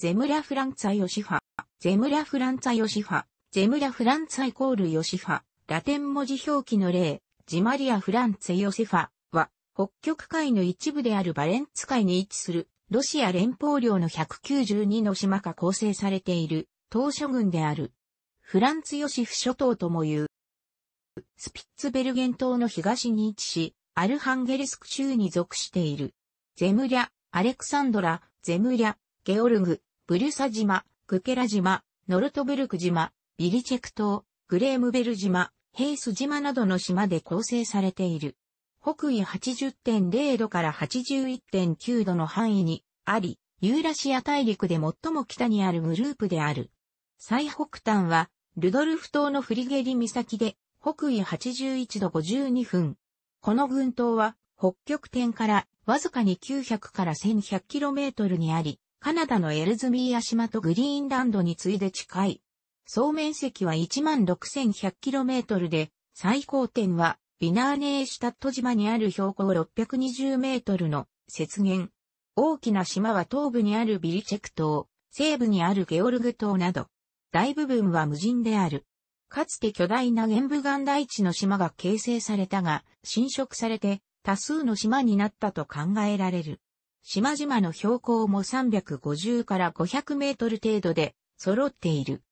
ゼムラフランツァヨシファ、ゼムラフランツァヨシファ、ゼムラフランツァイコールヨシファ、ラテン文字表記の例、ジマリア・フランツェ・ヨセファは、北極海の一部であるバレンツ海に位置する、ロシア連邦領の192の島が構成されている、島諸群である。フランツ・ヨシフ諸島とも言う。スピッツベルゲン島の東に位置し、アルハンゲリスク州に属している。ゼムリャ、アレクサンドラ、ゼムリャ、ゲオルグ、ブリュサ島、クケラ島、ノルトブルク島、ビリチェク島、グレームベル島、ヘイス島などの島で構成されている。北緯80.0度から81.9度の範囲にあり、ユーラシア大陸で最も北にあるグループである。最北端は、ルドルフ島のフリゲリ岬で、北緯81度52分。この群島は、北極点からわずかに900から 1100km にあり、カナダのエルズミーア島とグリーンランドに次いで近い。総面積は 16,100km で、最高点はビナーネーシュタット島にある標高620メートルの雪原。大きな島は東部にあるビリチェク島、西部にあるゲオルグ島など、大部分は無人である。かつて巨大な玄武岩台地の島が形成されたが、侵食されて多数の島になったと考えられる。島々の標高も350から500メートル程度で揃っている。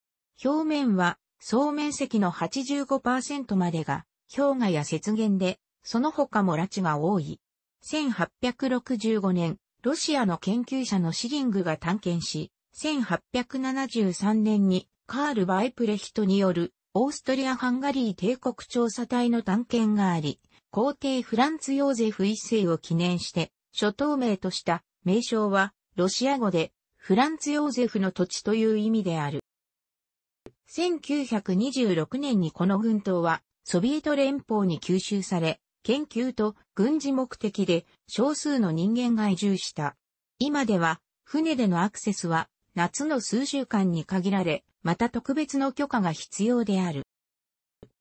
表面は総面積の85%までが氷河や雪原で、その他も拉致が多い。1865年、ロシアの研究者のシリングが探検し、1873年にカール・バイプレヒトによるオーストリア・ハンガリー帝国調査隊の探検があり、皇帝フランツ・ヨーゼフ一世を記念して諸島名とした名称は、ロシア語で、フランツ・ヨーゼフの土地という意味である。1926年にこの軍島は、ソビエト連邦に吸収され、研究と軍事目的で少数の人間が移住した。今では、船でのアクセスは、夏の数週間に限られ、また特別の許可が必要である。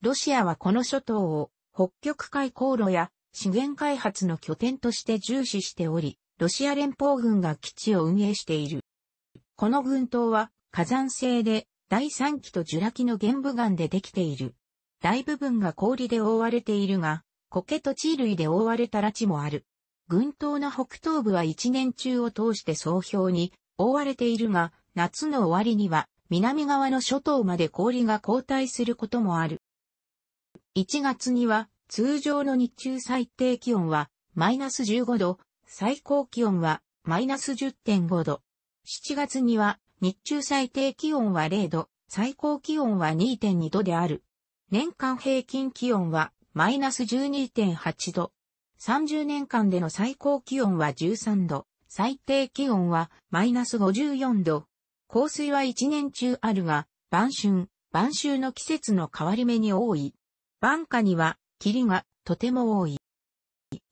ロシアはこの諸島を北極海航路や資源開発の拠点として重視しており、ロシア連邦軍が基地を運営している。この群島は火山性で第三期とジュラ紀の玄武岩でできている。大部分が氷で覆われているが、苔と地類で覆われた拉致もある。群島の北東部は一年中を通して総評に覆われているが、夏の終わりには南側の諸島まで氷が後退することもある。1月には通常の日中最低気温はマイナス15度、最高気温はマイナス10.5度。7月には日中最低気温は0度、最高気温は2.2度である。年間平均気温はマイナス12.8度。30年間での最高気温は13度、最低気温はマイナス54度。降水は一年中あるが、晩春、晩秋の季節の変わり目に多い。晩夏には霧がとても多い。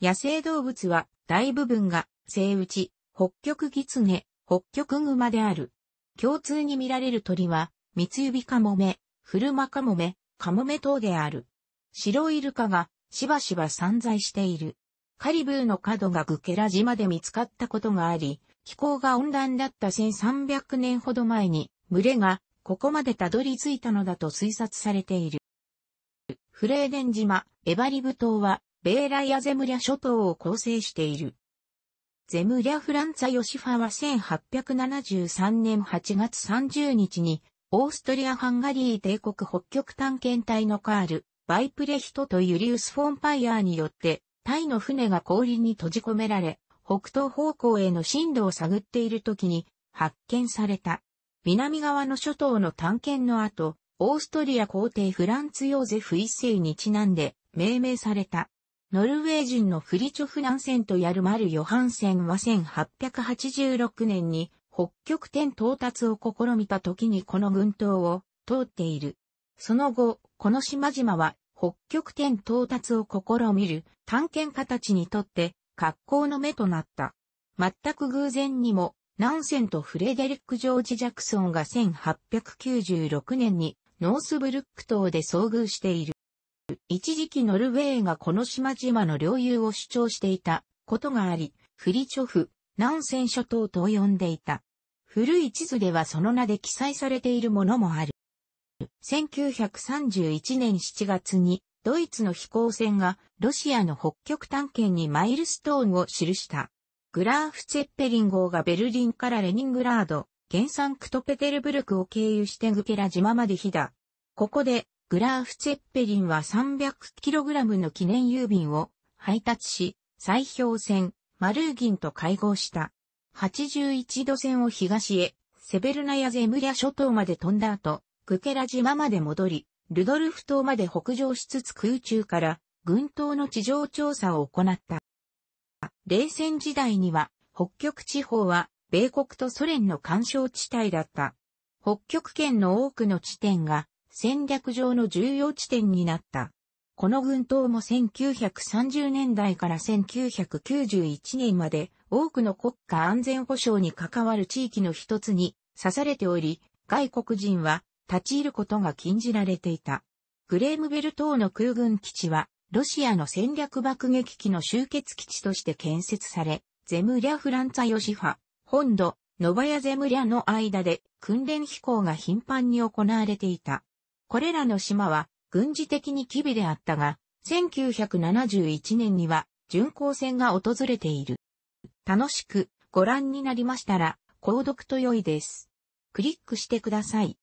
野生動物は大部分が生打ち、北極狐、北極マである。共通に見られる鳥は、三つ指カモメ、フルマカモメ、カモメ等である。白イルカがしばしば散在している。カリブーの角がグケラ島で見つかったことがあり、気候が温暖だった1300年ほど前に群れがここまでたどり着いたのだと推察されている。フレーデン島、エバリブ島は、ベーライアゼムリャ諸島を構成している。ゼムリャ・フランツァ・ヨシファは1873年8月30日に、オーストリア・ハンガリー帝国北極探検隊のカール、バイプレヒトとユリウス・フォンパイアーによって、タイの船が氷に閉じ込められ、北東方向への進路を探っている時に発見された。南側の諸島の探検の後、オーストリア皇帝フランツ・ヨーゼフ一世にちなんで命名された。ノルウェー人のフリチョフ・ナンセンとヤルマル・ヨハンセンは1886年に北極点到達を試みた時にこの群島を通っている。その後、この島々は北極点到達を試みる探検家たちにとって格好の目となった。全く偶然にも、ナンセンとフレデリック・ジョージ・ジャクソンが1896年にノースブルック島で遭遇している。一時期ノルウェーがこの島々の領有を主張していたことがあり、フリチョフ、南ン諸島と呼んでいた。古い地図ではその名で記載されているものもある。1931年7月にドイツの飛行船がロシアの北極探検にマイルストーンを記した。グラーフ・ツェッペリン号がベルリンからレニングラード、原産クトペテルブルクを経由してグケラ島まで飛だ。ここで、グラーフ・ツェッペリンは 300kg の記念郵便を配達し、砕氷船、マルーギンと会合した。81度線を東へ、セベルナやゼムリャ諸島まで飛んだ後、グケラ島まで戻り、ルドルフ島まで北上しつつ空中から、軍島の地上調査を行った。冷戦時代には、北極地方は米国とソ連の干渉地帯だった。北極圏の多くの地点が戦略上の重要地点になった。この群島も1930年代から1991年まで多くの国家安全保障に関わる地域の一つに刺されており、外国人は立ち入ることが禁じられていた。グレームベル島の空軍基地は、ロシアの戦略爆撃機の集結基地として建設され、ゼムリャ・フランツァ・ヨシファ、本土、ノバヤゼムリャの間で訓練飛行が頻繁に行われていた。これらの島は軍事的に機微であったが、1971年には巡航船が訪れている。楽しくご覧になりましたら、購読と良いです。クリックしてください。